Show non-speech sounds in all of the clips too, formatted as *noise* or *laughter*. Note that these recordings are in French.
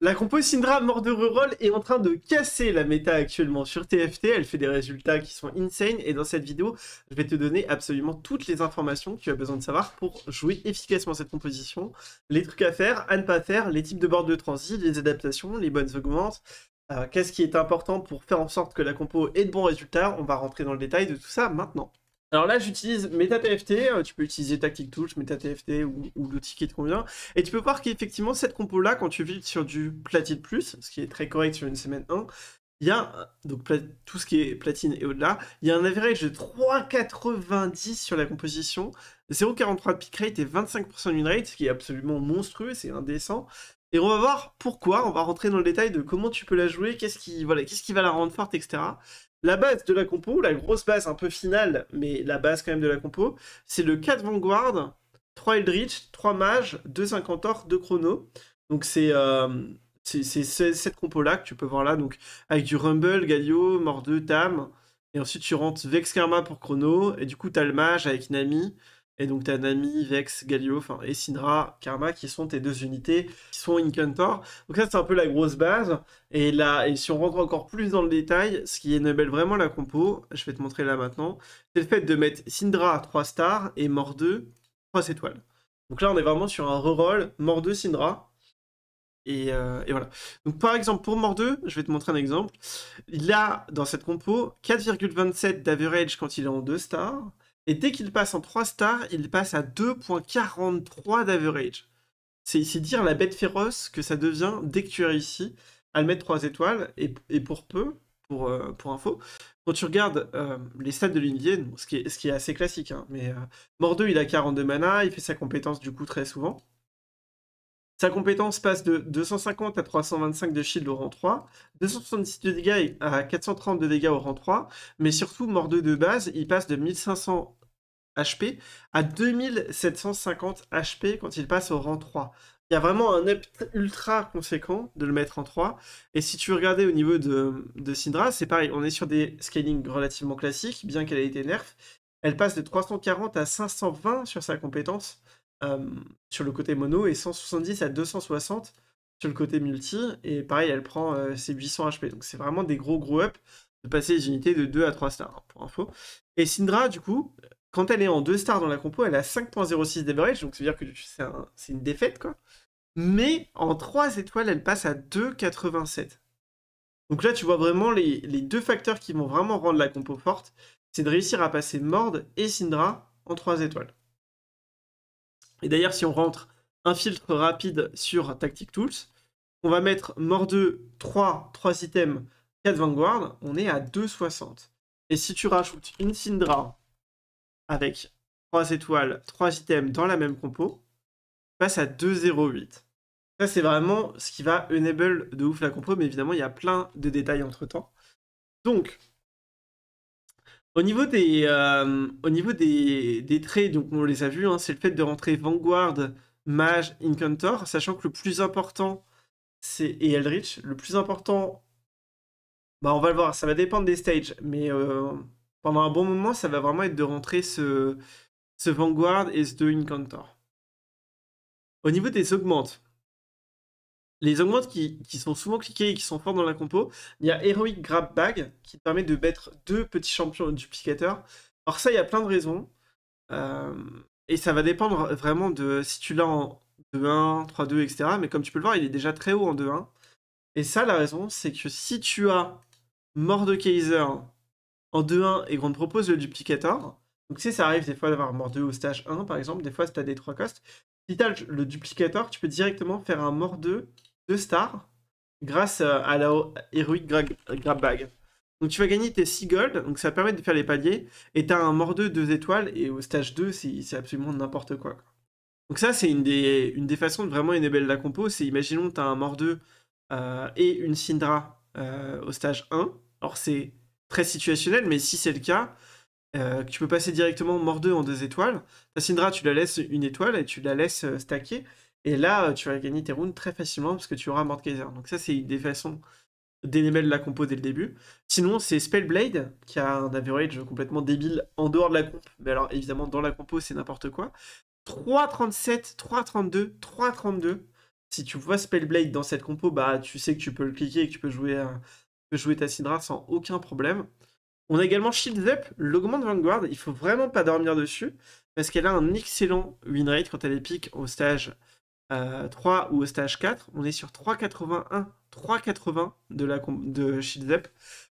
La compo Syndra mort de reroll est en train de casser la méta actuellement sur TFT, elle fait des résultats qui sont insane et dans cette vidéo je vais te donner absolument toutes les informations que tu as besoin de savoir pour jouer efficacement cette composition, les trucs à faire, à ne pas faire, les types de bords de transit, les adaptations, les bonnes augmentes, euh, qu'est-ce qui est important pour faire en sorte que la compo ait de bons résultats, on va rentrer dans le détail de tout ça maintenant. Alors là, j'utilise MetaTFT, euh, tu peux utiliser Tactic Touch, MetaTFT ou, ou l'outil qui te convient. Et tu peux voir qu'effectivement, cette compo-là, quand tu vis sur du platine plus, ce qui est très correct sur une semaine 1, il y a, donc tout ce qui est platine et au-delà, il y a un average de 3,90 sur la composition, 0,43 de pick rate et 25% d'une rate, ce qui est absolument monstrueux, c'est indécent. Et on va voir pourquoi, on va rentrer dans le détail de comment tu peux la jouer, qu'est-ce qui, voilà, qu'est-ce qui va la rendre forte, etc. La base de la compo, la grosse base un peu finale, mais la base quand même de la compo, c'est le 4 Vanguard, 3 Eldritch, 3 Mage, 2 Incantor, 2 Chrono. Donc c'est euh, cette compo-là que tu peux voir là, donc avec du Rumble, Galio, Mordeux, Tam. Et ensuite tu rentres Vex Karma pour Chrono, et du coup as le Mage avec Nami. Et donc t'as Nami, Vex, Galio et Syndra, Karma qui sont tes deux unités, qui sont Incantor. Donc ça c'est un peu la grosse base. Et là, et si on rentre encore plus dans le détail, ce qui énabelle vraiment la compo, je vais te montrer là maintenant, c'est le fait de mettre Syndra 3 stars et Mort 2 3 étoiles. Donc là on est vraiment sur un reroll, Mort 2 Syndra. Euh, et, voilà. Donc par exemple pour Mort 2, je vais te montrer un exemple. Il a dans cette compo 4,27 d'average quand il est en 2 stars. Et dès qu'il passe en 3 stars, il passe à 2.43 d'average. C'est ici dire la bête féroce que ça devient dès que tu réussis à le mettre 3 étoiles, et, pour peu, pour, euh, pour info, quand tu regardes euh, les stats de l'Indienne, ce, qui est, ce qui est assez classique, hein, mais euh, il a 42 mana, il fait sa compétence du coup très souvent. Sa compétence passe de 250 à 325 de shield au rang 3, 276 de dégâts à 430 de dégâts au rang 3, mais surtout Mordeux de base, il passe de 1500 HP à 2750 HP quand il passe au rang 3. Il y a vraiment un up ultra conséquent de le mettre en 3. Et si tu regardais au niveau de, de Syndra, c'est pareil, on est sur des scalings relativement classiques, bien qu'elle ait été nerf. Elle passe de 340 à 520 sur sa compétence euh, sur le côté mono et 170 à 260 sur le côté multi. Et pareil, elle prend euh, ses 800 HP. Donc c'est vraiment des gros gros up de passer les unités de 2 à 3 stars, hein, pour info. Et Syndra, du coup, quand elle est en 2 stars dans la compo, elle a 5.06 d'average, donc ça veut dire que c'est une défaite, quoi. Mais en 3 étoiles, elle passe à 2,87. Donc là, tu vois vraiment les, les, deux facteurs qui vont vraiment rendre la compo forte, c'est de réussir à passer Mord et Syndra en 3 étoiles. Et d'ailleurs, si on rentre un filtre rapide sur Tactic Tools, on va mettre Mord 2, 3, 3 items, 4 Vanguard, on est à 2,60. Et si tu rajoutes une Syndra, avec 3 étoiles, 3 items dans la même compo, passe à 2,08. Ça, c'est vraiment ce qui va enable de ouf la compo, mais évidemment, il y a plein de détails entre temps. Donc, au niveau des, euh, au niveau des, traits, donc on les a vus, hein, c'est le fait de rentrer Vanguard, Mage, Incantor, sachant que le plus important, c'est Eldritch. Le plus important, bah on va le voir, ça va dépendre des stages, mais euh, pendant un bon moment, ça va vraiment être de rentrer ce, Vanguard et ce Incantor. Au niveau des augmentes, les augmentes qui, sont souvent cliquées et qui sont fortes dans la compo, il y a Heroic Grab Bag qui te permet de battre deux petits champions duplicateurs. Alors ça, il y a plein de raisons. Euh, et ça va dépendre vraiment de si tu l'as en 2-1, 3-2, etc. Mais comme tu peux le voir, il est déjà très haut en 2-1. Et ça, la raison, c'est que si tu as Mordekaiser en 2-1 et qu'on te propose le duplicator, donc sais ça arrive des fois d'avoir mort 2 au stage 1 par exemple, des fois si as des 3 costs, si as le duplicator, tu peux directement faire un mort 2 de stars grâce euh, à la heroic grab bag. Donc tu vas gagner tes 6 gold, donc ça permet de faire les paliers, et as un mort 2 2 étoiles, et au stage 2 c'est absolument n'importe quoi. Donc ça c'est une des, une des façons de vraiment belle la compo, c'est imaginons tu as un mort 2 euh, et une Syndra euh, au stage 1, or c'est très situationnel, mais si c'est le cas, euh, tu peux passer directement mort 2 en deux étoiles. Ta tu la laisses une étoile et tu la laisses euh, stacker. Et là, euh, tu vas gagner tes rounds très facilement parce que tu auras mort Donc ça, c'est une des façons d'Enemel la compo dès le début. Sinon, c'est Spellblade, qui a un average complètement débile en dehors de la compo. Mais alors, évidemment, dans la compo, c'est n'importe quoi. 3,37, 3,32, 3,32. Si tu vois Spellblade dans cette compo, bah tu sais que tu peux le cliquer et que tu peux jouer peux jouer Sidra sans aucun problème. On a également Shield Up, de Vanguard, il faut vraiment pas dormir dessus, parce qu'elle a un excellent win rate quand elle est pique au stage 3 euh, ou au stage 4. On est sur 3,81, 3,80 de, la de Up.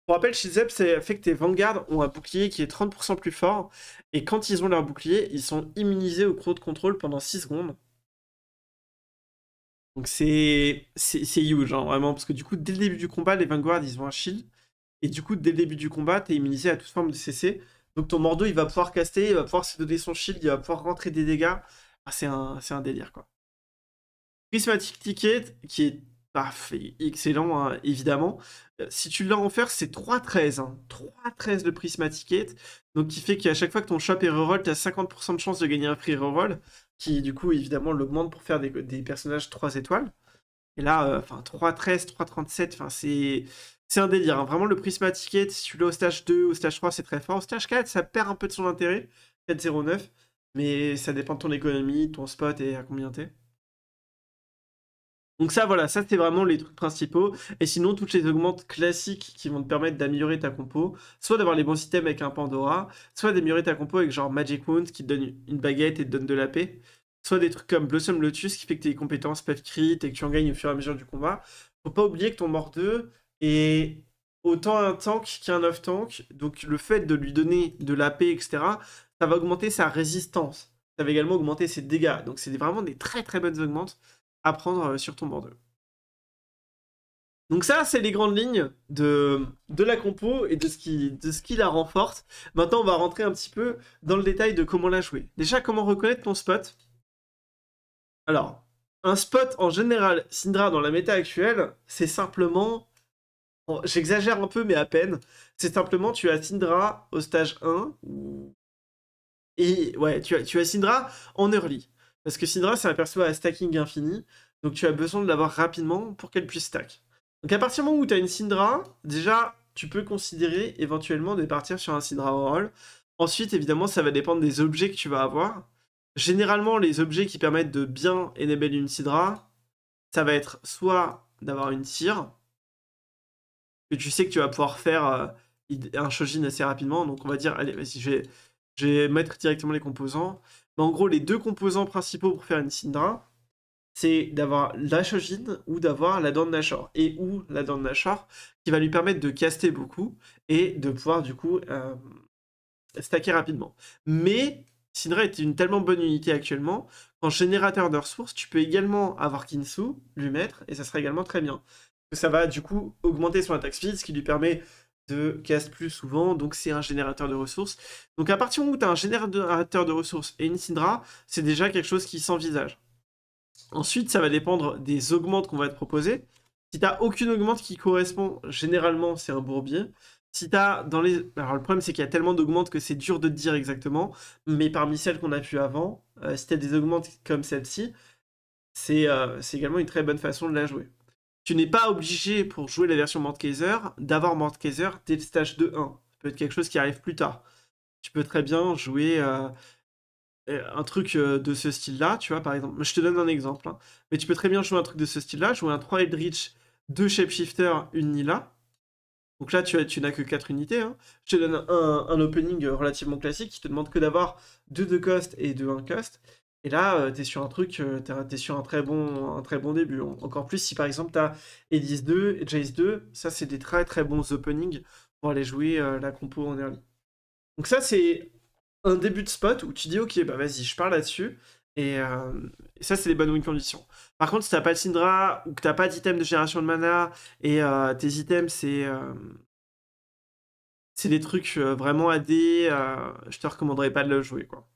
Pour rappel, Shield Up, c'est fait que tes Vanguard ont un bouclier qui est 30% plus fort, et quand ils ont leur bouclier, ils sont immunisés au crowd de contrôle pendant 6 secondes. Donc c'est huge, hein, vraiment, parce que du coup, dès le début du combat, les Vanguard, ils ont un shield. Et du coup, dès le début du combat, t'es immunisé à toute forme de CC. Donc ton Mordo, il va pouvoir caster, il va pouvoir se donner son shield, il va pouvoir rentrer des dégâts. Ah, c'est un, délire, quoi. Prismatic Ticket, qui est parfait, excellent, hein, évidemment. Euh, si tu l'as en faire c'est 3-13. 3-13 de Prismatic Ticket. Donc qui fait qu'à chaque fois que ton shop est reroll, t'as 50% de chance de gagner un free reroll qui du coup évidemment l'augmente pour faire des, personnages 3 étoiles. Et là, euh, enfin 3.13, 3.37, enfin c'est. C'est un délire, hein. vraiment le à ticket, tu l'as au stage 2, au stage 3 c'est très fort, au stage 4 ça perd un peu de son intérêt, 4.09, mais ça dépend de ton économie, ton spot et à combien t'es. Donc ça, voilà, ça c'est vraiment les trucs principaux. Et sinon, toutes les augmentes classiques qui vont te permettre d'améliorer ta compo, soit d'avoir les bons systèmes avec un Pandora, soit d'améliorer ta compo avec genre Magic Wound qui te donne une baguette et te donne de la paix, soit des trucs comme Blossom Lotus qui fait que tes compétences peuvent crit et que tu en gagnes au fur et à mesure du combat. Faut pas oublier que ton mort 2 est autant un tank qu'un off-tank, donc le fait de lui donner de la paix, etc., ça va augmenter sa résistance. Ça va également augmenter ses dégâts. Donc c'est vraiment des très très bonnes augmentes à prendre euh, sur ton board. Donc ça, c'est les grandes lignes de, la compo et de ce, qui, de ce qui la renforce. Maintenant, on va rentrer un petit peu dans le détail de comment la jouer. Déjà, comment reconnaître ton spot Alors, un spot en général, Syndra, dans la méta actuelle, c'est simplement... J'exagère un peu, mais à peine. C'est simplement, tu as Syndra au stage 1, et ouais, tu as, tu as Syndra en early. Parce que Syndra, c'est un perso à stacking infini, donc tu as besoin de l'avoir rapidement pour qu'elle puisse stack. Donc à partir du moment où tu as une Syndra, déjà, tu peux considérer éventuellement de partir sur un Syndra roll. Ensuite, évidemment, ça va dépendre des objets que tu vas avoir. Généralement, les objets qui permettent de bien enable une Syndra, ça va être soit d'avoir une Cire, que tu sais que tu vas pouvoir faire euh, un shogin assez rapidement. Donc on va dire, allez, vas-y, je vais mettre directement les composants. Mais bah, en gros, les deux composants principaux pour faire une Syndra, c'est d'avoir la Shogin ou d'avoir la dent Nashor. Et ou la dent Nashor, qui va lui permettre de caster beaucoup et de pouvoir du coup euh, stacker rapidement. Mais Syndra est une tellement bonne unité actuellement en générateur de ressources, tu peux également avoir Kinsu, lui mettre, et ça sera également très bien. Ça va du coup augmenter son attaque speed, ce qui lui permet de casse plus souvent, donc c'est un générateur de ressources. Donc à partir où tu as un générateur de ressources et une Syndra, c'est déjà quelque chose qui s'envisage. Ensuite, ça va dépendre des augmentes qu'on va te proposer. Si t'as aucune augmente qui correspond, généralement c'est un bourbier. Si t'as dans les. Alors le problème c'est qu'il y a tellement d'augmentes que c'est dur de te dire exactement, mais parmi celles qu'on a pu avant, si euh, si t'as des augmentes comme celle-ci, euh, c'est également une très bonne façon de la jouer tu n'es pas obligé pour jouer la version Mordkaiser d'avoir Mordkaiser dès le stage 2-1. Ça peut être quelque chose qui arrive plus tard. Tu peux très bien jouer euh, euh, un truc euh, de ce style-là, tu vois, par exemple. Je te donne un exemple. Hein. Mais tu peux très bien jouer un truc de ce style-là, jouer un 3 Eldritch, 2 Shifter, une Nila. Donc là, tu, n'as que 4 unités. Hein. Je te donne un, opening relativement classique qui te demande que d'avoir 2 de cost et 2 1 cost. Et là, euh, tu es sur un truc, euh, sur un très bon, un très bon début. Encore plus si par exemple tu as Edis 2 et Jace 2, ça c'est des très très bons openings pour aller jouer euh, la compo en early. Donc ça c'est un début de spot où tu dis ok bah vas-y je pars là-dessus. Et, ça c'est les bonnes win conditions. Par contre si t'as pas de Syndra ou que t'as pas d'item de génération de mana et tes items c'est c'est des trucs vraiment AD, je te recommanderais pas de le jouer quoi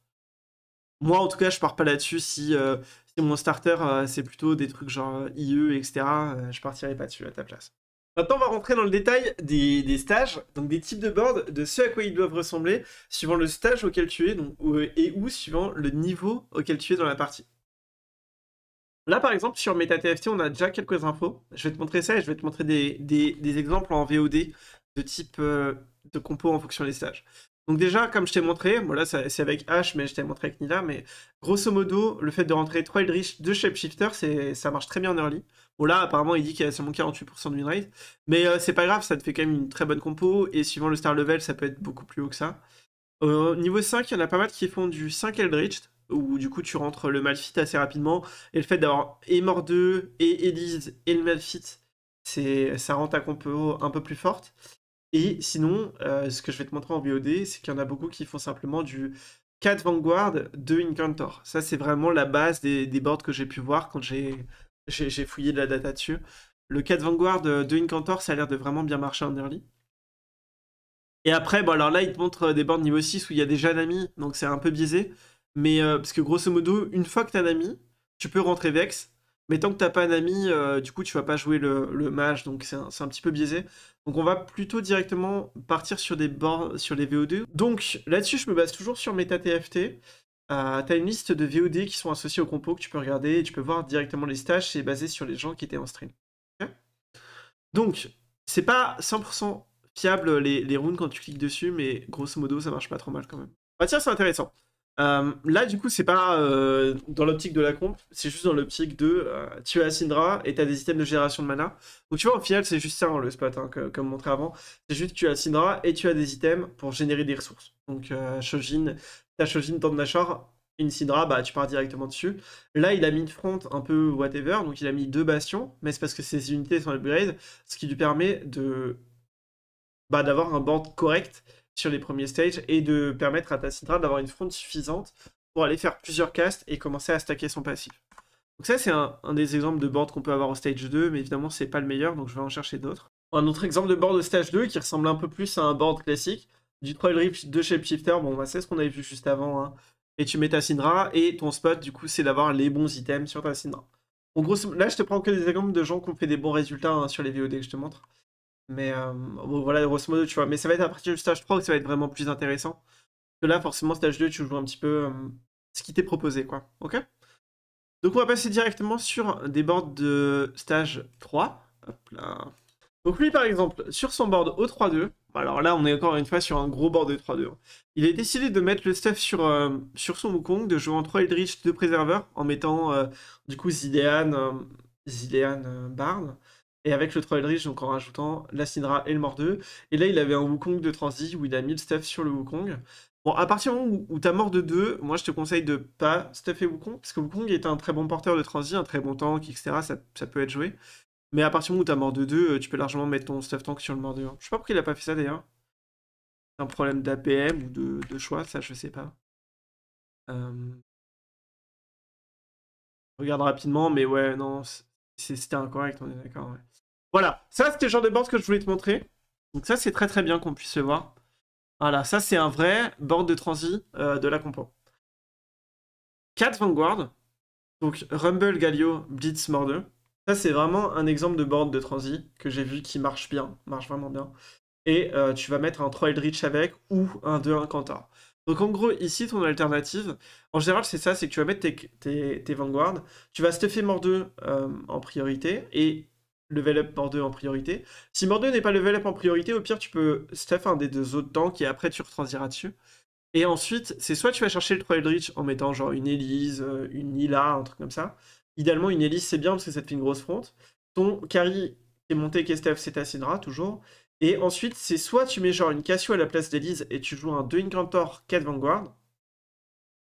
moi, en tout cas, je pars pas là-dessus. Si, euh, mon starter, euh, c'est plutôt des trucs genre IE, etc., Je je partirai pas dessus à ta place. Maintenant, on va rentrer dans le détail des, stages, donc des types de boards, de ce à quoi ils doivent ressembler, suivant le stage auquel tu es, euh, et ou suivant le niveau auquel tu es dans la partie. Là, par exemple, sur MetaTFT, on a déjà quelques infos. Je vais te montrer ça et je vais te montrer des, exemples en VOD de type de compos en fonction des stages. Donc déjà, comme je t'ai montré, bon là c'est avec H, mais je t'ai montré avec Nila, mais grosso modo, le fait de rentrer 3 Eldritch, 2 Shapeshifter, ça marche très bien en early. Bon là, apparemment, il dit qu'il a seulement 48% de winrate mais euh, c'est pas grave, ça te fait quand même une très bonne compo, et suivant le star level, ça peut être beaucoup plus haut que ça. Au euh, niveau 5, il y en a pas mal qui font du 5 Eldritch, où du coup tu rentres le Malfit assez rapidement, et le fait d'avoir et Mort 2, et Elise, et le Malfit, ça rend ta compo un peu plus forte. Et sinon, euh, ce que je vais te montrer en VOD, c'est qu'il y en a beaucoup qui font simplement du 4 Vanguard, 2 Incantor. Ça, c'est vraiment la base des, des boards que j'ai pu voir quand j'ai fouillé de la data dessus. Le 4 Vanguard, de Incantor, ça a l'air de vraiment bien marcher en early. Et après, bon, alors là, il te montre euh, des boards niveau 6 où il y a déjà Nami, donc c'est un peu biaisé. Mais euh, parce que grosso modo, une fois que t'as Nami, tu peux rentrer Vex, mais tant que t'as pas un ami, euh, du coup, tu vas pas jouer le, mage, donc c'est un, petit peu biaisé. Donc on va plutôt directement partir sur des bords, sur les VOD. Donc là-dessus, je me base toujours sur MetaTFT. Euh, t'as une liste de VOD qui sont associés au compo que tu peux regarder et tu peux voir directement les stages. C'est basé sur les gens qui étaient en stream. donc, c'est pas 100% fiable les, les quand tu cliques dessus, mais grosso modo, ça marche pas trop mal quand même. Ah tiens, c'est intéressant. Euh, là, du coup, c'est pas euh, dans l'optique de la comp, c'est juste dans l'optique de euh, tu as Syndra et tu as des items de génération de mana. Donc, tu vois, au final, c'est juste ça hein, le spot, hein, comme montré avant. C'est juste tu as Syndra et tu as des items pour générer des ressources. Donc, Shojin, tu as Shojin, Nashor, une Syndra, bah, tu pars directement dessus. Là, il a mis de front un peu whatever, donc il a mis deux bastions, mais c'est parce que ses unités sont upgrade, ce qui lui permet de bah, d'avoir un board correct sur les premiers stages et de permettre à ta d'avoir une fronte suffisante pour aller faire plusieurs casts et commencer à stacker son passif. Donc ça c'est un, des exemples de board qu'on peut avoir au stage 2, mais évidemment c'est pas le meilleur, donc je vais en chercher d'autres. Un autre exemple de board au stage 2 qui ressemble un peu plus à un board classique, du Troll Rift de Shifter, bon bah c'est ce qu'on avait vu juste avant, hein. et tu mets ta Syndra, et ton spot du coup c'est d'avoir les bons items sur ta Syndra. En gros, là je te prends que des exemples de gens qui ont fait des bons résultats hein, sur les VOD que je te montre. Mais euh, voilà, grosso modo, tu vois. Mais ça va être à partir du stage 3 que ça va être vraiment plus intéressant. Parce que là, forcément, stage 2, tu joues un petit peu euh, ce qui t'est proposé, quoi. Ok Donc, on va passer directement sur des boards de stage 3. Donc, lui, par exemple, sur son board O3-2, alors là, on est encore une fois sur un gros board de 3-2. Hein. Il a décidé de mettre le stuff sur, euh, sur son Wukong, de jouer en 3 Eldritch, 2 préserveurs, en mettant du coup Zidean, Zidean Barn. Et avec le Troll Ridge, donc en rajoutant la Syndra et le 2. Et là, il avait un Wukong de transi où il a mis le stuff sur le Wukong. Bon, à partir du moment où, t'as mort de 2, moi je te conseille de pas stuffer Wukong, parce que Wukong est un très bon porteur de transi, un très bon tank, etc. Ça, peut être joué. Mais à partir du moment où t'as mort de 2, euh, tu peux largement mettre ton stuff tank sur le mort hein. Je sais pas pourquoi il a pas fait ça d'ailleurs. C'est un problème d'APM ou de, choix, ça je sais pas. Euh, regarde rapidement, mais ouais, non, c'était incorrect, on est d'accord, voilà, ça c'était le genre de board que je voulais te montrer. Donc ça c'est très très bien qu'on puisse le voir. Voilà, ça c'est un vrai board de transi euh, de la compo. 4 Vanguard, donc Rumble, Galio, Blitz, Mordue. Ça c'est vraiment un exemple de board de transi que j'ai vu qui marche bien, marche vraiment bien. Et euh, tu vas mettre un 3 Eldritch avec ou un 2-1 Cantor. Donc en gros, ici, ton alternative, en général, c'est ça, c'est que tu vas mettre tes, tes, Vanguard, tu vas stuffer faire euh, en priorité, et level up Mordeux en priorité. Si Mordeux n'est pas level up en priorité, au pire, tu peux stuff un des deux autres tanks et après tu retransiras dessus. Et ensuite, c'est soit tu vas chercher le 3 Eldritch en mettant genre une Elise, euh, une Nila, un truc comme ça. Idéalement, une Elise, c'est bien parce que ça te fait une grosse front. Ton carry qui est monté, qui est stuff, c'est ta toujours. Et ensuite, c'est soit tu mets genre une Cassio à la place d'Elise et tu joues un 2 Incantor, 4 Vanguard.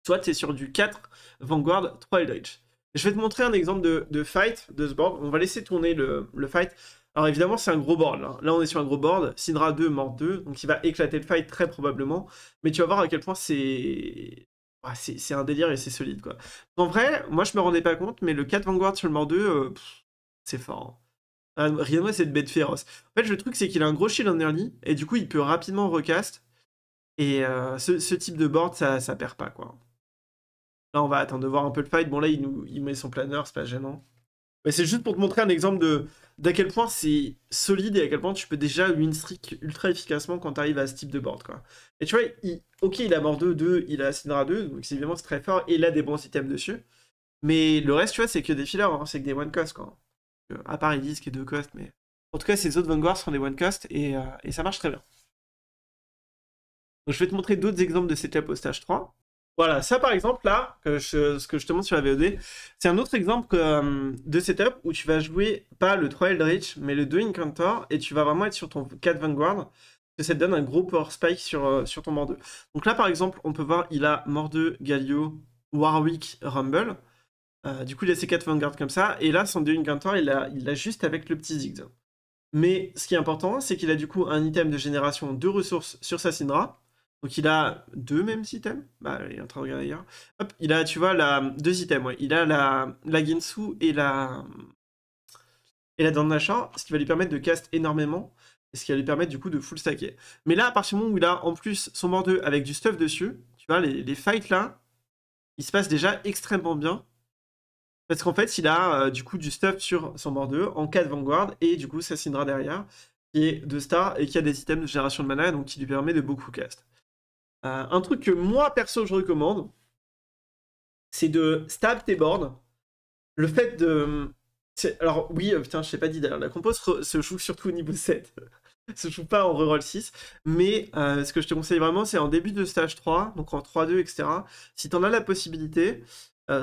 Soit tu es sur du 4 Vanguard, 3 Eldritch. Je vais te montrer un exemple de, fight de ce board. On va laisser tourner le, fight. Alors évidemment, c'est un gros board. Hein. Là. on est sur un gros board. Syndra 2, mort 2. Donc il va éclater le fight très probablement. Mais tu vas voir à quel point c'est... c'est un délire et c'est solide, quoi. En vrai, moi, je me rendais pas compte, mais le 4 Vanguard sur le mort 2, euh, c'est fort. Hein. Rien de c'est de bête féroce. En fait, le truc, c'est qu'il a un gros shield en early, et du coup, il peut rapidement recast. Et euh, ce, type de board, ça, ça perd pas, quoi. Là, on va attendre de voir un peu le fight. Bon, là, il, met son planeur, c'est pas gênant. Mais c'est juste pour te montrer un exemple de d'à quel point c'est solide et à quel point tu peux déjà win streak ultra efficacement quand tu arrives à ce type de board. Quoi. Et tu vois, ok, il a mort 2-2, il a Syndra 2, donc c'est évidemment c'est très fort et il a des bons items dessus. Mais le reste, tu vois, c'est que des fillers, hein, c'est que des one cost. Quoi. Euh, à part il qui est deux cost, mais en tout cas, ces autres Vanguard sont des one cost et, euh, et ça marche très bien. Donc, je vais te montrer d'autres exemples de setup au stage 3. Voilà, ça par exemple, là, ce que je te montre sur la VOD, c'est un autre exemple euh, de setup où tu vas jouer pas le 3 Eldritch, mais le 2 Incantor, et tu vas vraiment être sur ton 4 Vanguard, que ça te donne un gros power spike sur, euh, sur ton Mordeu. Donc là par exemple, on peut voir, il a mort Galio, Warwick, Rumble. Euh, du coup, il a ses 4 Vanguard comme ça, et là, son 2 Incantor, il l'a il a juste avec le petit zigzag. Mais ce qui est important, c'est qu'il a du coup un item de génération de ressources sur sa Syndra, donc il a deux mêmes items. Bah, il est en train de regarder Hop, il a, tu vois, la, deux items, Il a la, la et la. Et la ce qui va lui permettre de cast énormément. Et ce qui va lui permettre du coup de full stacker. Mais là, à partir du moment où il a en plus son 2 avec du stuff dessus, tu vois, les, fights là, il se passe déjà extrêmement bien. Parce qu'en fait, il a euh, du coup du stuff sur son 2 en cas de Vanguard et du coup ça derrière, qui est de star et qui a des items de génération de mana, donc qui lui permet de beaucoup cast. Euh, un truc que moi perso je recommande, c'est de stab tes boards. Le fait de. Alors oui, je euh, putain, je sais pas dit d'ailleurs, la compo se joue surtout au niveau 7. *laughs* se joue pas en reroll 6. Mais euh, ce que je te conseille vraiment, c'est en début de stage 3, donc en 3-2, etc. Si t'en as la possibilité,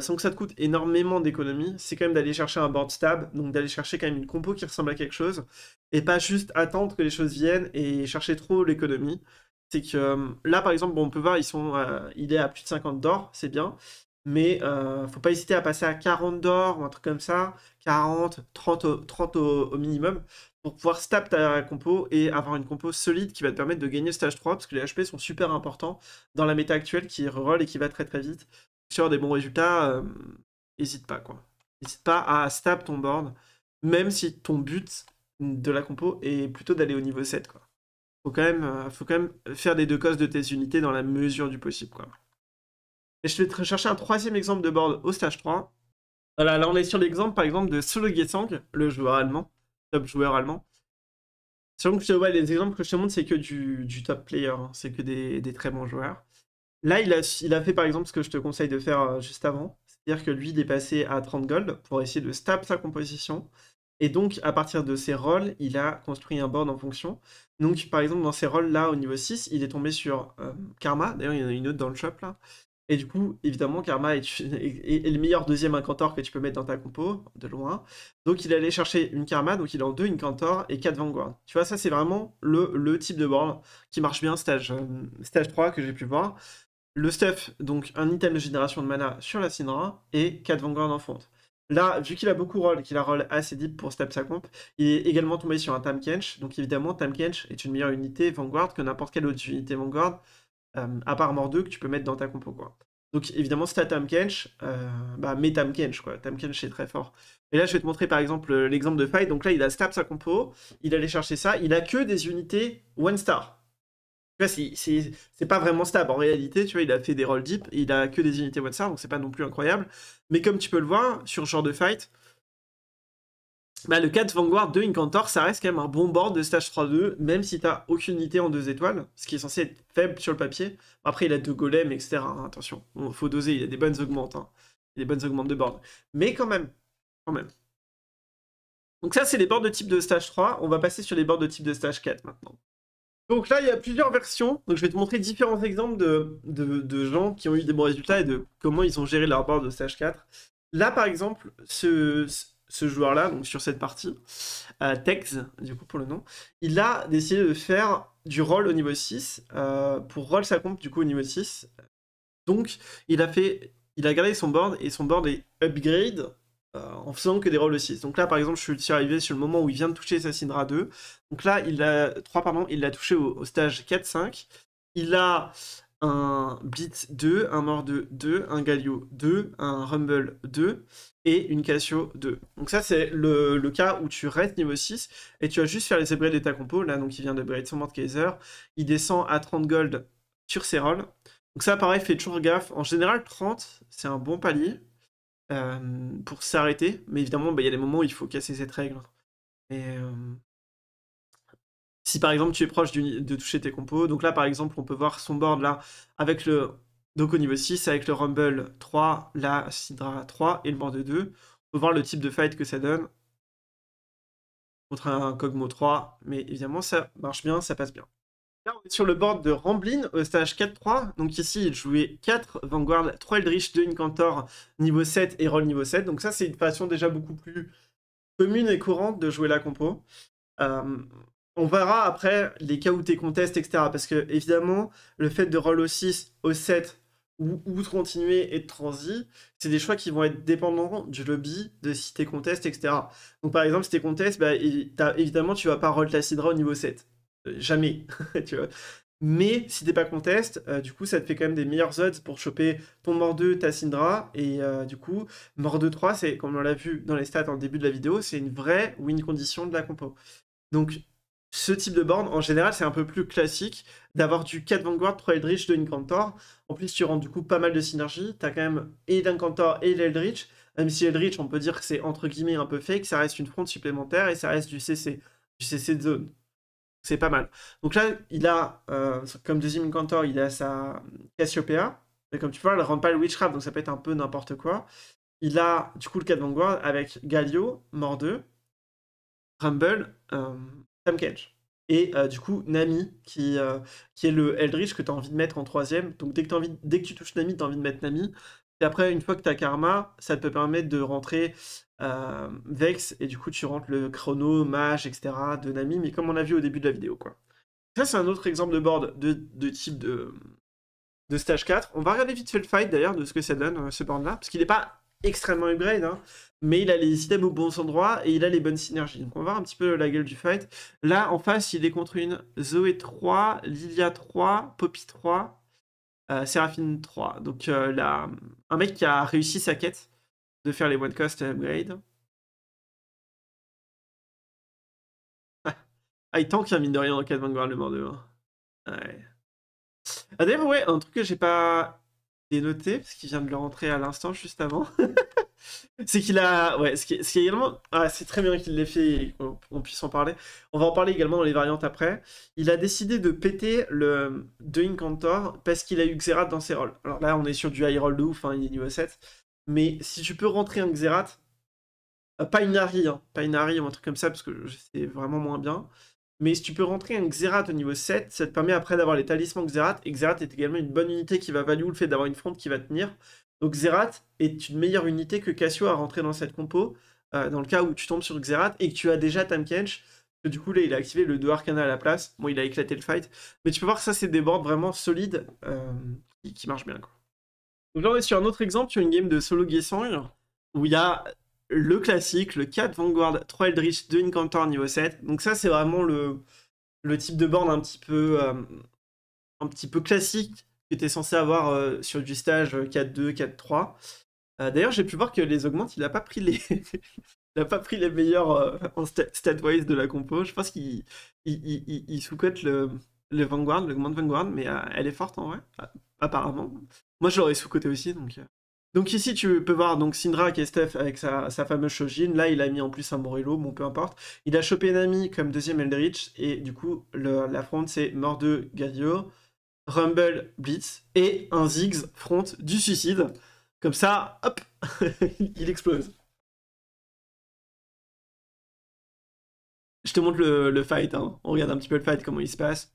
sans que ça te coûte énormément d'économie, c'est quand même d'aller chercher un board stab, donc d'aller chercher quand même une compo qui ressemble à quelque chose, et pas juste attendre que les choses viennent et chercher trop l'économie c'est que euh, là, par exemple, bon, on peut voir, ils sont, euh, est à plus de 50 d'or, c'est bien, mais euh, faut pas hésiter à passer à 40 d'or ou un truc comme ça, 40, 30, au, 30 au, minimum, pour pouvoir stab ta compo et avoir une compo solide qui va te permettre de gagner stage 3, parce que les HP sont super importants dans la méta actuelle qui reroll et qui va très très vite. Sur des bons résultats, n'hésite pas quoi. N'hésite pas à stab ton board, même si ton but de la compo est plutôt d'aller au niveau 7 quoi faut quand même, euh, faut quand même faire des deux causes de tes unités dans la mesure du possible. Quoi. Et je vais te chercher un troisième exemple de board au stage 3. Voilà, là on est sur l'exemple par exemple de Solo Gesang, le joueur allemand, top joueur allemand. les exemples que je te montre, c'est que du, top player, hein, c'est que des, très bons joueurs. Là, il a, il a, fait par exemple ce que je te conseille de faire euh, juste avant, c'est-à-dire que lui, il est passé à 30 gold pour essayer de stab sa composition. Et donc, à partir de ces rôles, il a construit un board en fonction. Donc, par exemple, dans ces rôles-là, au niveau 6, il est tombé sur euh, Karma. D'ailleurs, il y en a une autre dans le shop, là. Et du coup, évidemment, Karma est, *laughs* le meilleur deuxième incantor que tu peux mettre dans ta compo, de loin. Donc, il allait chercher une Karma, donc il est en deux une Cantor et quatre Vanguard. Tu vois, ça, c'est vraiment le, type de board qui marche bien stage, euh, stage 3 que j'ai pu voir. Le stuff, donc un item de génération de mana sur la Sinra et quatre Vanguard en fonte. Là, vu qu'il a beaucoup roll, qu'il a roll assez deep pour step sa comp, il est également tombé sur un Tam Kench. Donc évidemment, Tam Kench est une meilleure unité Vanguard que n'importe quelle autre unité Vanguard, euh, à part Mordeux, que tu peux mettre dans ta compo. Quoi. Donc évidemment, si t'as Kench, euh, bah, mets Tam Kench. Quoi. Tam Kench est très fort. Et là, je vais te montrer par exemple l'exemple de Fight. Donc là, il a step sa compo, il allait chercher ça. Il a que des unités one star c'est pas vraiment stable. En réalité, tu vois, il a fait des roll deep, il a que des unités one star, donc c'est pas non plus incroyable. Mais comme tu peux le voir, sur ce genre de fight, bah, le 4 Vanguard 2 Incantor, ça reste quand même un bon board de stage 3-2, même si t'as aucune unité en deux étoiles, ce qui est censé être faible sur le papier. Après, il a deux golems, etc. Hein, attention, faut doser, il a des bonnes augmentes. Hein. a des bonnes augmentes de board. Mais quand même, quand même. Donc ça, c'est les boards de type de stage 3. On va passer sur les boards de type de stage 4 maintenant. Donc là, il y a plusieurs versions. Donc je vais te montrer différents exemples de, gens qui ont eu des bons résultats et de comment ils ont géré leur board de stage 4 Là, par exemple, ce, joueur-là, donc sur cette partie, euh, Tex, du coup pour le nom, il a décidé de faire du roll au niveau 6, euh, pour roll sa compte du coup au niveau 6. Donc il a fait, il a gardé son board et son board est upgrade euh, en faisant que des rolls de 6. Donc là, par exemple, je suis arrivé sur le moment où il vient de toucher Assassin's 2. Donc là, il a 3, pardon, il l'a touché au, stage 4-5. Il a un Blitz 2, un Mord 2, un Galio 2, un Rumble 2 et une Cassio 2. Donc ça, c'est le, cas où tu restes niveau 6 et tu vas juste faire les upgrades de ta compo. Là, donc il vient de d'upgrade son mort Il descend à 30 gold sur ses rolls. Donc ça, pareil, fait toujours gaffe. En général, 30, c'est un bon palier. Euh, pour s'arrêter. Mais évidemment, bah, il y a des moments où il faut casser cette règle. Et, euh, si par exemple tu es proche de toucher tes compos, donc là par exemple on peut voir son board là avec le. Donc au niveau 6, avec le Rumble 3, la Sidra 3 et le board de 2, on peut voir le type de fight que ça donne contre un Cogmo 3, mais évidemment ça marche bien, ça passe bien. Là, on est sur le board de Ramblin au stage 4-3. Donc ici, il jouait 4 Vanguard, 3 Eldritch, 2 Incantor niveau 7 et Roll niveau 7. Donc ça, c'est une façon déjà beaucoup plus commune et courante de jouer la compo. Euh, on verra après les cas où t'es contestes, etc. Parce que évidemment, le fait de roll au 6, au 7 ou, de continuer et de transi, c'est des choix qui vont être dépendants du lobby, de si t'es contestes, etc. Donc par exemple, si t'es contest, bah, évidemment, tu vas pas roll ta Sidra au niveau 7 euh, jamais, *laughs* tu vois. Mais si t'es pas contest, euh, du coup, ça te fait quand même des meilleurs odds pour choper ton mort 2, ta Syndra. Et euh, du coup, mort 2, 3, c'est, comme on l'a vu dans les stats en début de la vidéo, c'est une vraie win condition de la compo. Donc, ce type de borne, en général, c'est un peu plus classique d'avoir du 4 Vanguard, 3 Eldritch, 2 Incantor. En plus, tu rends du coup pas mal de synergie. T'as quand même et l'Incantor et l'Eldritch. Même si Eldritch, on peut dire que c'est entre guillemets un peu fake, ça reste une fronte supplémentaire et ça reste du CC, du CC de zone c'est pas mal. Donc là, il a, euh, comme deuxième Incantor, il a sa Cassiopeia. Mais comme tu vois, elle ne rentre pas le Witchcraft, donc ça peut être un peu n'importe quoi. Il a du coup le 4 Vanguard avec Galio, Mordeux, Rumble, euh, Cage. Et euh, du coup, Nami, qui, qui est le Eldritch que tu as envie de mettre en troisième. Donc dès que, as envie, dès que tu touches Nami, tu as envie de mettre Nami. Et après, une fois que tu as Karma, ça te permet de rentrer euh, Vex, et du coup tu rentres le chrono, Mage, etc. de Nami, mais comme on a vu au début de la vidéo. quoi. Ça, c'est un autre exemple de board de, type de, stage 4. On va regarder vite fait le fight d'ailleurs de ce que ça donne, euh, ce board-là, parce qu'il n'est pas extrêmement upgrade, hein, mais il a les items au bon endroit et il a les bonnes synergies. Donc on va voir un petit peu la gueule du fight. Là, en face, il est contre une Zoé 3, Lilia 3, Poppy 3, euh, 3. Donc euh, là, un mec qui a réussi sa quête de faire les One et upgrade. Ah, il tank, hein, mine de rien, en cas de Vanguard le mort Ouais. Ah, d'ailleurs, ouais, un truc que j'ai pas dénoté, parce qu'il vient de le rentrer à l'instant, juste avant. *laughs* c'est qu'il a. Ouais, ce qui, est également. Ah, c'est très bien qu'il l'ait fait et qu'on on puisse en parler. On va en parler également dans les variantes après. Il a décidé de péter le de Incantor parce qu'il a eu Xerath dans ses rôles. Alors là, on est sur du high roll de ouf, hein, il est niveau 7. Mais si tu peux rentrer un Xerath, euh, pas une Ari, hein, pas une Ari ou un truc comme ça, parce que c'est vraiment moins bien. Mais si tu peux rentrer un Xerath au niveau 7, ça te permet après d'avoir les talismans Xerath. Et Xerath est également une bonne unité qui va value le fait d'avoir une fronte qui va tenir. Donc Xerath est une meilleure unité que Cassio à rentrer dans cette compo, euh, dans le cas où tu tombes sur Xerath et que tu as déjà Tamkench. Que du coup, là, il a activé le 2 Arcana à la place. Bon, il a éclaté le fight. Mais tu peux voir que ça, c'est des boards vraiment solides euh, qui, qui marchent bien. Quoi. Donc là, on est sur un autre exemple, sur une game de solo Gesang, où il y a le classique, le 4 Vanguard, 3 Eldritch, 2 Incantor niveau 7. Donc ça, c'est vraiment le, le type de board un petit peu, euh, un petit peu classique que tu es censé avoir euh, sur du stage 4-2, euh, 4-3. D'ailleurs, j'ai pu voir que les augmentes, il n'a pas pris les... *laughs* il a pas pris les meilleurs en stat-wise de la compo. Je pense qu'il il, il, sous-cote le, le Vanguard, l'augmente Vanguard, mais elle est forte en vrai, apparemment. Moi, je l'aurais sous-côté aussi, donc. Euh. Donc ici, tu peux voir donc Sindra qui est Steph avec sa, fameuse Shojin. Là, il a mis en plus un Morello, bon, peu importe. Il a chopé Nami comme deuxième Eldritch. Et du coup, la fronte c'est mort de Rumble, Blitz et un Ziggs front du suicide. Comme ça, hop, *laughs* il explose. Je te montre le, fight. Hein. On regarde un petit peu le fight, comment il se passe.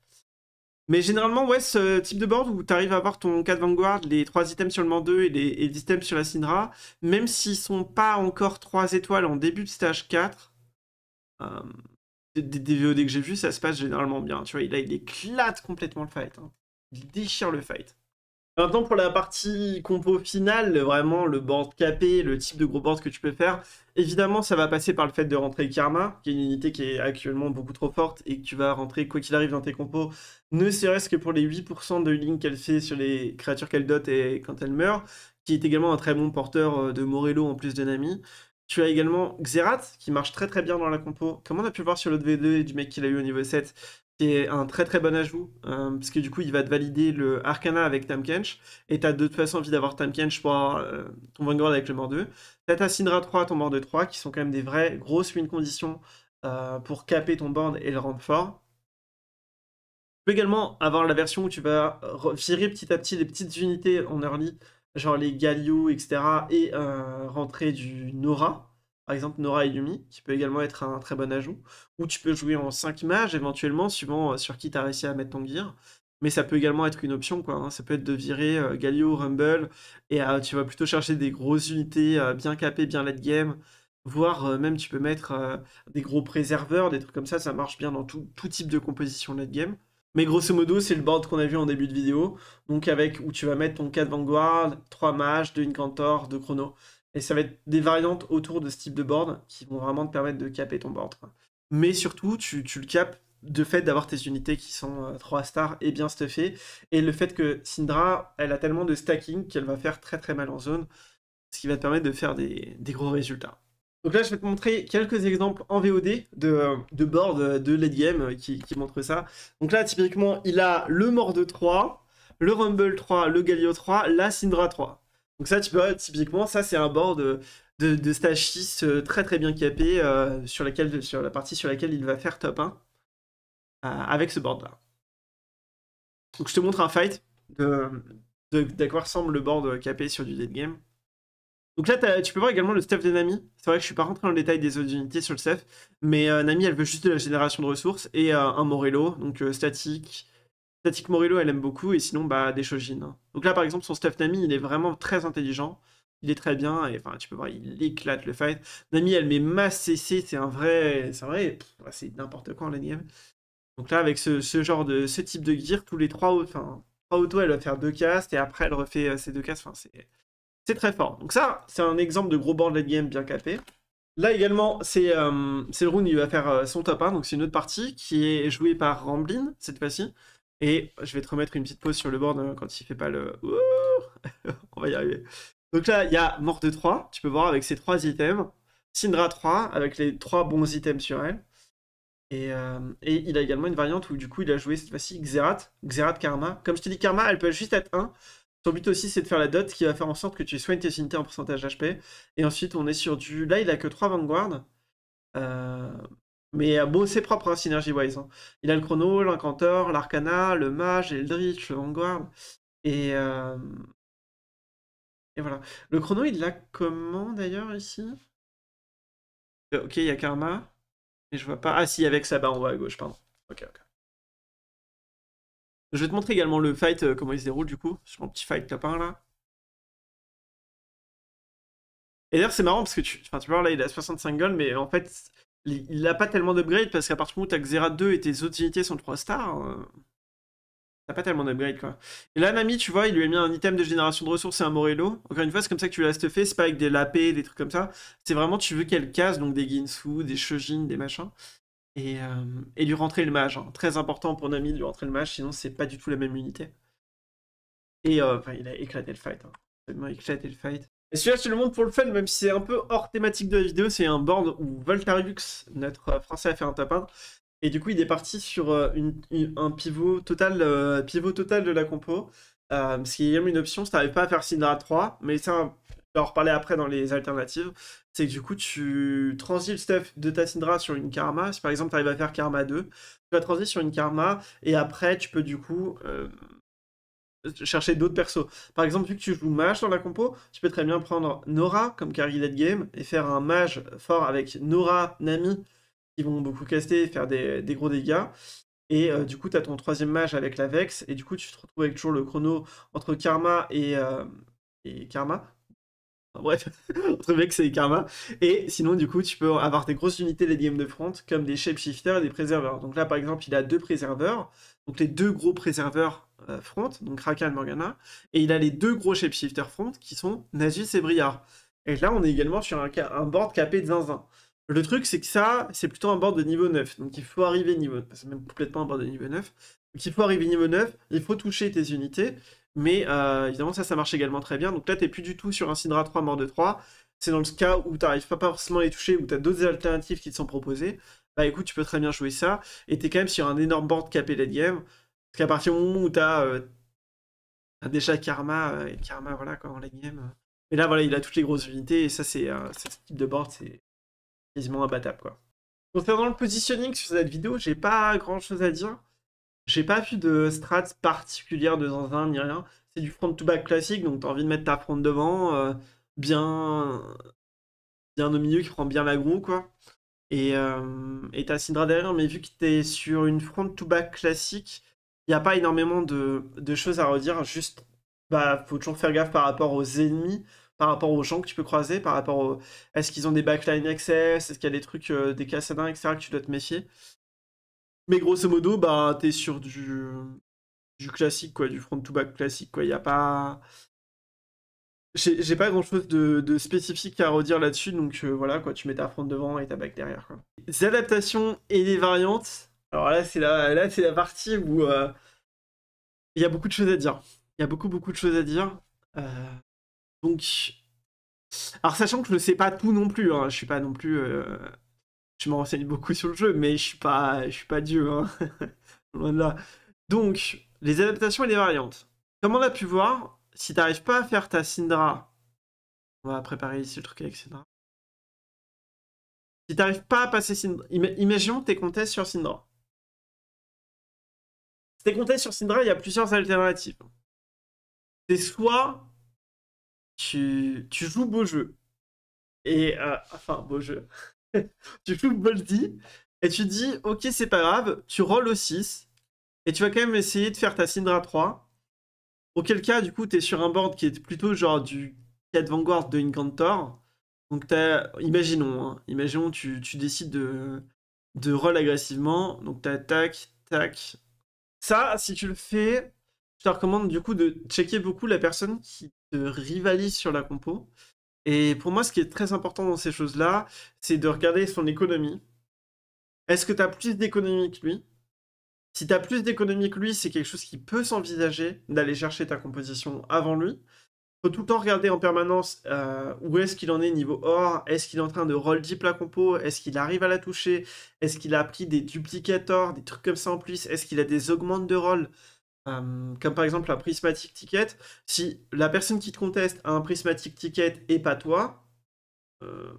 Mais généralement, ouais, ce type de board où tu arrives à avoir ton 4 Vanguard, les 3 items sur le Mand 2 et les 10 items sur la Syndra, même s'ils sont pas encore 3 étoiles en début de stage 4, euh, des, des, VOD que j'ai vu ça se passe généralement bien. Tu vois, là, il éclate complètement le fight. Hein. Il déchire le fight. Maintenant, pour la partie compo finale, vraiment le board capé, le type de gros board que tu peux faire, évidemment, ça va passer par le fait de rentrer Karma, qui est une unité qui est actuellement beaucoup trop forte et que tu vas rentrer quoi qu'il arrive dans tes compos, ne serait-ce que pour les 8% de ligne qu'elle fait sur les créatures qu'elle dote et quand elle meurt, qui est également un très bon porteur euh, de Morello en plus de Nami. Tu as également Xerath qui marche très très bien dans la compo. Comme on a pu le voir sur l'autre V2 du mec qu'il a eu au niveau 7, c'est un très très bon ajout, euh, parce que du coup il va te valider le Arcana avec Kench et t'as de toute façon envie d'avoir Kench pour euh, ton Vanguard avec le mort 2. T'as ta Syndra 3, ton mort de 3, qui sont quand même des vraies grosses win conditions euh, pour caper ton board et le rendre fort. Tu peux également avoir la version où tu vas virer petit à petit les petites unités en early, genre les Galio, etc., et rentrer du Nora, par exemple Nora et Yumi, qui peut également être un très bon ajout. Ou tu peux jouer en 5 mages, éventuellement, suivant euh, sur qui tu as réussi à mettre ton gear. Mais ça peut également être une option, quoi. Hein. Ça peut être de virer euh, Galio, Rumble, et euh, tu vas plutôt chercher des grosses unités bien capées, bien late game. Voire même tu peux mettre des gros préserveurs, des trucs comme ça, ça marche bien dans tout, type de composition late game. Mais grosso modo, c'est le board qu'on a vu en début de vidéo. Donc avec où tu vas mettre ton 4 Vanguard, 3 mages, 2 Incantor, 2 Chrono. Et ça va être des variantes autour de ce type de board qui vont vraiment te permettre de caper ton board. Mais surtout, tu, le capes de fait d'avoir tes unités qui sont 3 euh, stars et bien stuffées, et le fait que Syndra, elle a tellement de stacking qu'elle va faire très très mal en zone, ce qui va te permettre de faire des, gros résultats. Donc là, je vais te montrer quelques exemples en VOD de, euh, de euh, de late game qui, montrent ça. Donc là, typiquement, il a le Mord 3, le Rumble 3, le Galio 3, la Syndra 3. Donc ça, tu peux voir typiquement, ça c'est un board euh, de, de, 6 euh, très très bien capé euh, sur, la partie sur laquelle il va faire top 1 avec ce board là. Donc je te montre un fight de, quoi ressemble le board capé sur du dead game. Donc là, tu peux voir également le stuff de Nami. C'est vrai que je suis pas rentré dans le détail des autres unités sur le stuff, mais Nami, elle veut juste de la génération de ressources et un Morello, donc statique, Static Morillo, elle aime beaucoup, et sinon, bah, des Shojin. Hein. Donc là, par exemple, son staff Nami, il est vraiment très intelligent, il est très bien, et enfin, tu peux voir, il éclate le fight. Nami, elle met masse CC, c'est un vrai. C'est vrai, c'est n'importe quoi en late game. Donc là, avec ce, genre de. ce type de gear, tous les trois enfin, autos, elle va faire deux castes, et après, elle refait ses euh, deux casts, enfin, c'est. C'est très fort. Donc ça, c'est un exemple de gros board late game bien capé. Là également, c'est euh, C'est le il va faire euh, son top 1, donc c'est une autre partie qui est jouée par Ramblin cette fois-ci. Et je vais te remettre une petite pause sur le board hein, quand il fait pas le. *laughs* On va y arriver. Donc là, il y a mort de 3, tu peux voir avec ses 3 items. Syndra 3, avec les 3 bons items sur elle. Euh, et, il a également une variante où du coup il a joué cette fois-ci Xerath, Xerath Karma. Comme je te dis, Karma, elle peut juste être 1. Son but aussi c'est de faire la dot qui va faire en sorte que tu soignes tes unités en pourcentage HP. Et ensuite on est sur du... Là il a que 3 Vanguard. Euh, mais euh, bon, c'est propre, hein, Synergy Wise. Hein. Il a le chrono, l'incantor, l'arcana, le mage, Eldritch, le Vanguard. Et, euh, et voilà. Le chrono, il l'a comment d'ailleurs ici euh, Ok, il y a Karma. Mais je vois pas. Ah si, avec Saba on va à gauche, pardon. Ok, ok. Je vais te montrer également le fight, comment il se déroule du coup, sur mon petit fight 1, là. Et d'ailleurs, c'est marrant parce que tu, enfin, tu vois, là, il a 65 gold, mais en fait, il n'a pas tellement d'upgrade parce qu'à partir du moment où t'as Zera 2 et tes autres unités sont 3 stars, euh, t'as pas tellement d'upgrade quoi. Et là, Nami, tu vois, il lui a mis un item de génération de ressources et un Morello. Encore une fois, c'est comme ça que tu l'as stuffé, c'est pas avec des lapés, des trucs comme ça. C'est vraiment, tu veux qu'elle casse donc des Ginsu, des Shojin, des machins. Et, euh, et lui rentrer le mage. Hein. Très important pour Nami de lui rentrer le mage, sinon c'est pas du tout la même unité. Et euh, enfin, il a éclaté le fight. Hein. éclaté le fight. Et celui-là, je le monde pour le fun, même si c'est un peu hors thématique de la vidéo, c'est un board où Voltarux, notre euh, français, a fait un tapin. Et du coup, il est parti sur euh, un pivot total, euh, pivot total de la compo. Euh, parce qu'il y a même une option, si t'arrives pas à faire Syndra 3, mais ça, je vais en reparler après dans les alternatives, c'est que du coup, tu transis le stuff de ta Syndra sur une Karma. Si par exemple, t'arrives à faire Karma 2, tu vas transiter sur une Karma, et après, tu peux du coup... Euh, chercher d'autres persos. Par exemple, vu que tu joues mage dans la compo, tu peux très bien prendre Nora comme carry dead game et faire un mage fort avec Nora, Nami, qui vont beaucoup caster et faire des, gros dégâts. Et euh, du coup, tu as ton troisième mage avec la Vex, et du coup, tu te retrouves avec toujours le chrono entre Karma et, euh, et Karma. Enfin, bref, *laughs* entre Vex et Karma. Et sinon, du coup, tu peux avoir des grosses unités des game de front, comme des shapeshifters et des préserveurs. Donc là, par exemple, il a deux préserveurs. Donc les deux gros préserveurs euh, front, donc Rakan Morgana, et il a les deux gros shapeshifter front qui sont Nasus et Briard. Et là, on est également sur un, board capé de zinzin. Le truc, c'est que ça, c'est plutôt un board de niveau 9, donc il faut arriver niveau... C'est même complètement un board de niveau 9. Donc il faut arriver niveau 9, il faut toucher tes unités, mais euh, évidemment, ça, ça marche également très bien. Donc là, t'es plus du tout sur un Syndra 3 mort de 3, c'est dans le cas où tu pas forcément à les toucher, où tu as d'autres alternatives qui te sont proposées, bah écoute, tu peux très bien jouer ça, et t'es quand même sur un énorme board capé late game, parce qu'à partir du moment où t'as euh, déjà Karma, euh, et Karma, voilà, quoi, en game. Euh, mais là, voilà, il a toutes les grosses unités, et ça, c'est ce type de board, c'est quasiment imbattable, quoi. Concernant le positioning sur cette vidéo, j'ai pas grand chose à dire. J'ai pas vu de strats particulière de Zanzin ni rien. C'est du front-to-back classique, donc t'as envie de mettre ta front devant, bien, bien au milieu qui prend bien l'agro, quoi. Et t'as Syndra derrière, mais vu que t'es sur une front-to-back classique, n'y a pas énormément de, choses à redire. Juste, bah, faut toujours faire gaffe par rapport aux ennemis, par rapport aux gens que tu peux croiser, par rapport au. Est-ce qu'ils ont des backline access Est-ce qu'il y a des trucs, euh, des cassadins, etc., que tu dois te méfier Mais grosso modo, bah, es sur du. classique, quoi, du front-to-back classique, quoi. Il n'y a pas. J'ai pas grand chose de, spécifique à redire là-dessus, donc euh, voilà, quoi, tu mets ta front devant et ta back derrière. Les adaptations et les variantes, alors là, c'est la, c'est la partie où euh, il y a beaucoup de choses à dire. Il y a beaucoup, beaucoup de choses à dire. Euh, donc, alors sachant que je ne sais pas tout non plus, Je hein, je suis pas non plus, euh, je me renseigne beaucoup sur le jeu, mais je suis pas, je suis pas dieu, hein, *laughs* loin de là. Donc, les adaptations et les variantes. Comme on a pu voir, si tu n'arrives pas à faire ta Syndra, on va préparer ici le truc avec Syndra. Si tu n'arrives pas à passer Syndra, imaginons que t'es comtesse sur Syndra. C'est compté sur Syndra, il y a plusieurs alternatives. C'est soit tu, tu, joues beau jeu, et euh, enfin beau jeu, *laughs* tu joues Boldy, et tu dis ok c'est pas grave, tu rolls au 6, et tu vas quand même essayer de faire ta Syndra 3. Auquel cas, du coup, tu es sur un board qui est plutôt genre du 4 Vanguard de Incantor. Donc, imaginons, hein, imaginons, tu, tu décides de, de roll agressivement. Donc, tu attaques, tac, ça, si tu le fais, je te recommande du coup de checker beaucoup la personne qui te rivalise sur la compo. Et pour moi, ce qui est très important dans ces choses-là, c'est de regarder son économie. Est-ce que tu as plus d'économie que lui Si tu as plus d'économie que lui, c'est quelque chose qui peut s'envisager d'aller chercher ta composition avant lui faut tout le temps regarder en permanence euh, où est-ce qu'il en est niveau or, est-ce qu'il est en train de roll deep la compo, est-ce qu'il arrive à la toucher, est-ce qu'il a appris des duplicators, des trucs comme ça en plus, est-ce qu'il a des augmentes de roll, euh, comme par exemple la prismatic ticket. Si la personne qui te conteste a un prismatic ticket et pas toi, euh,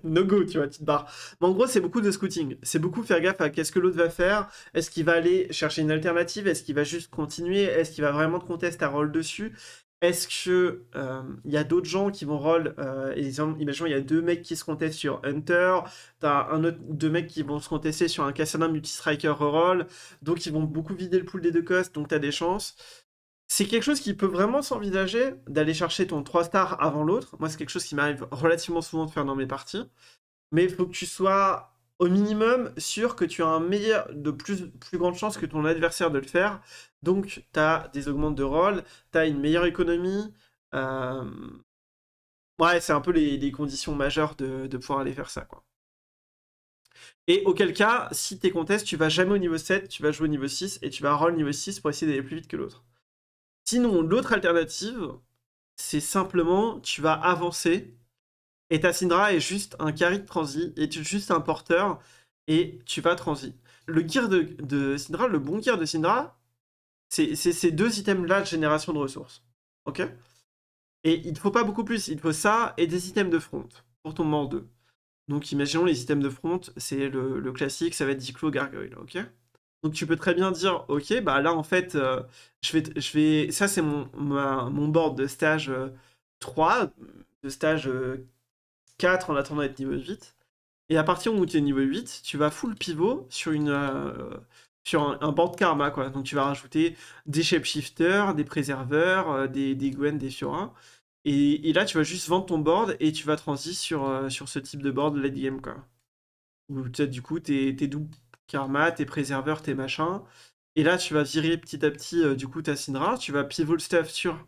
*laughs* no go, tu vois, te barre. Mais en gros, c'est beaucoup de scouting. C'est beaucoup faire gaffe à qu'est-ce que l'autre va faire. Est-ce qu'il va aller chercher une alternative Est-ce qu'il va juste continuer Est-ce qu'il va vraiment te contester à roll dessus est-ce que euh, il y a d'autres gens qui vont roll euh, Imaginons, il y a deux mecs qui se contestent sur Hunter, t'as un autre, deux mecs qui vont se contester sur un Cassandra multi-striker reroll, donc ils vont beaucoup vider le pool des deux costes, donc t'as des chances. C'est quelque chose qui peut vraiment s'envisager d'aller chercher ton 3 stars avant l'autre. Moi, c'est quelque chose qui m'arrive relativement souvent de faire dans mes parties. Mais il faut que tu sois au minimum sûr que tu as un meilleur, de plus, plus grande chance que ton adversaire de le faire. Donc, tu as des augmentes de rôle, tu as une meilleure économie. Euh, ouais, c'est un peu les, conditions majeures de, pouvoir aller faire ça. Quoi. Et auquel cas, si es contest, tu vas jamais au niveau 7, tu vas jouer au niveau 6 et tu vas roll niveau 6 pour essayer d'aller plus vite que l'autre. Sinon, l'autre alternative, c'est simplement tu vas avancer et ta Syndra est juste un carry de transi, es juste un porteur, et tu vas transi. Le gear de, le bon gear de Syndra, c'est ces deux items-là de génération de ressources. Ok Et il ne faut pas beaucoup plus, il faut ça et des items de front pour ton mort 2. Donc imaginons les items de front, c'est le, classique, ça va être Diclo, Gargoyle, ok donc tu peux très bien dire, ok, bah là en fait, euh, je, vais, je vais, ça c'est mon, mon board de stage 3, euh, de stage 4, euh, 4 en attendant d'être niveau 8. Et à partir où tu es niveau 8, tu vas full pivot sur, une, euh, sur un, board karma. Quoi. Donc tu vas rajouter des shapeshifters, des préserveurs, euh, des, des Gwen, des Fiora. Et, là, tu vas juste vendre ton board et tu vas transiter sur, euh, sur ce type de board late game. Quoi. peut-être du coup, tes doubles karma, tes préserveurs, tes machins. Et là, tu vas virer petit à petit du coup ta Syndra. Tu vas pivot le stuff sur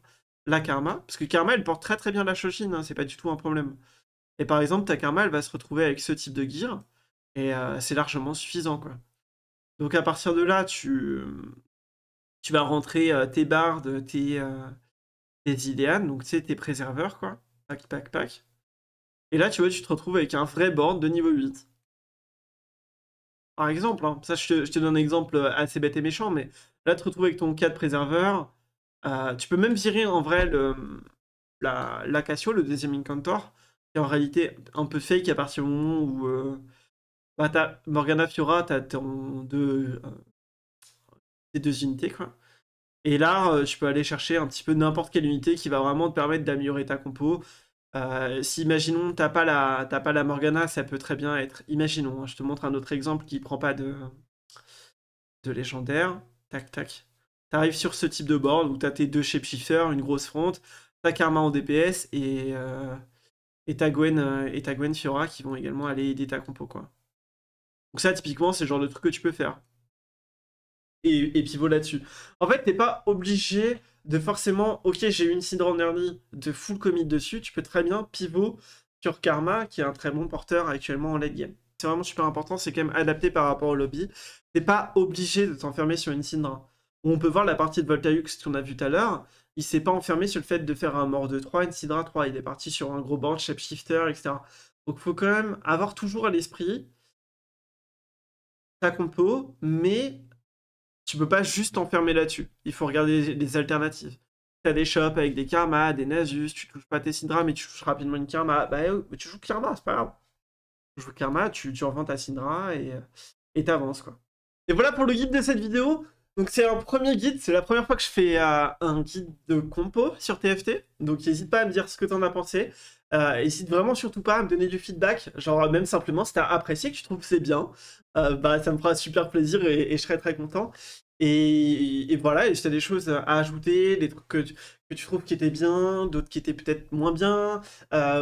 la karma. Parce que karma, elle porte très très bien la Shoshin. Hein. c'est pas du tout un problème. Et par exemple, ta karma, elle va se retrouver avec ce type de gear, et euh, c'est largement suffisant, quoi. Donc à partir de là, tu, tu vas rentrer euh, tes bardes, tes, euh, tes donc tes préserveurs, quoi. Pack, pack, pack. Et là, tu vois, tu te retrouves avec un vrai board de niveau 8. Par exemple, hein, ça je te, donne un exemple euh, assez bête et méchant, mais là, tu te retrouves avec ton 4 préserveurs. tu peux même virer en vrai le, le deuxième Incantor, est en réalité un peu fake à partir du moment où euh, bah, t'as Morgana Fiora, t'as deux, euh, tes deux unités quoi. Et là, tu euh, peux aller chercher un petit peu n'importe quelle unité qui va vraiment te permettre d'améliorer ta compo. si imaginons t'as pas la t'as pas la Morgana, ça peut très bien être. Imaginons, hein, je te montre un autre exemple qui prend pas de de légendaire. Tac tac. T'arrives sur ce type de board où t'as tes deux shapeshifters, une grosse fronte, ta karma en DPS et et ta Gwen, euh, et ta Gwen Fiora qui vont également aller aider ta compo. Quoi. Donc ça, typiquement, c'est le genre de truc que tu peux faire. Et, pivot là-dessus. En fait, t'es pas obligé de forcément, ok, j'ai une en Early de full commit dessus, tu peux très bien pivot sur Karma, qui est un très bon porteur actuellement en late game. C'est vraiment super important, c'est quand même adapté par rapport au lobby. T'es pas obligé de t'enfermer sur une Syndra. On peut voir la partie de Voltayux qu'on a vu tout à l'heure il s'est pas enfermé sur le fait de faire un mort de 3, une Sidra 3. Il est parti sur un gros board, shapeshifter, etc. Donc faut quand même avoir toujours à l'esprit ta compo, mais tu peux pas juste t'enfermer là-dessus. Il faut regarder les alternatives. Tu as des shops avec des Karma, des nasus, tu touches pas tes Sidra, mais tu touches rapidement une karma. Bah eh, mais tu joues karma, c'est pas grave. Tu joues karma, tu, tu revends ta Sidra et euh, t'avances quoi. Et voilà pour le guide de cette vidéo. Donc c'est un premier guide, c'est la première fois que je fais euh, un guide de compo sur TFT, donc n'hésite pas à me dire ce que t'en as pensé, euh, n'hésite vraiment surtout pas à me donner du feedback, genre euh, même simplement si t'as apprécié, que tu trouves que c'est bien, bah ça me fera super plaisir et, je serai très content. Et, voilà, et si t'as des choses à ajouter, des trucs que tu, trouves qui étaient bien, d'autres qui étaient peut-être moins bien,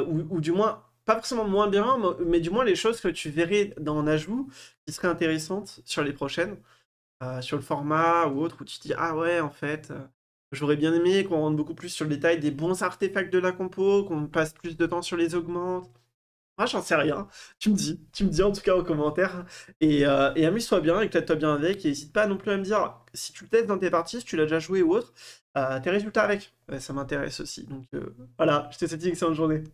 ou, du moins pas forcément moins bien, mais, mais du moins les choses que tu verrais dans un ajout qui seraient intéressantes sur les prochaines sur le format ou autre, où tu dis ah ouais en fait, euh, j'aurais bien aimé qu'on rentre beaucoup plus sur le détail des bons artefacts de la compo, qu'on passe plus de temps sur les augmentes. Moi j'en sais rien, tu me dis, tu me dis en tout cas en commentaire, et, euh, et amuse-toi bien, éclate-toi bien avec, et n'hésite pas non plus à me dire si tu le testes dans tes parties, si tu l'as déjà joué ou autre, euh, tes résultats avec, ça m'intéresse aussi, donc voilà, je te souhaite une excellente journée.